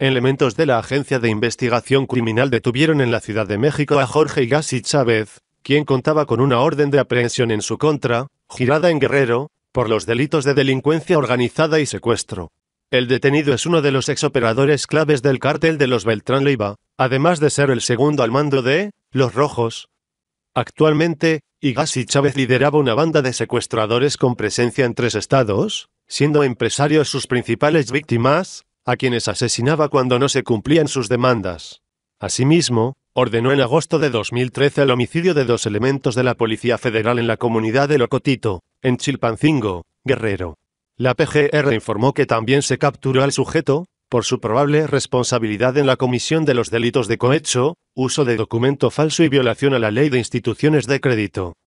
Elementos de la Agencia de Investigación Criminal detuvieron en la Ciudad de México a Jorge Igasi Chávez, quien contaba con una orden de aprehensión en su contra, girada en Guerrero, por los delitos de delincuencia organizada y secuestro. El detenido es uno de los exoperadores claves del cártel de los Beltrán Leiva, además de ser el segundo al mando de Los Rojos. Actualmente, Igasi Chávez lideraba una banda de secuestradores con presencia en tres estados, siendo empresarios sus principales víctimas, a quienes asesinaba cuando no se cumplían sus demandas. Asimismo, ordenó en agosto de 2013 el homicidio de dos elementos de la Policía Federal en la comunidad de Locotito, en Chilpancingo, Guerrero. La PGR informó que también se capturó al sujeto, por su probable responsabilidad en la comisión de los delitos de cohecho, uso de documento falso y violación a la ley de instituciones de crédito.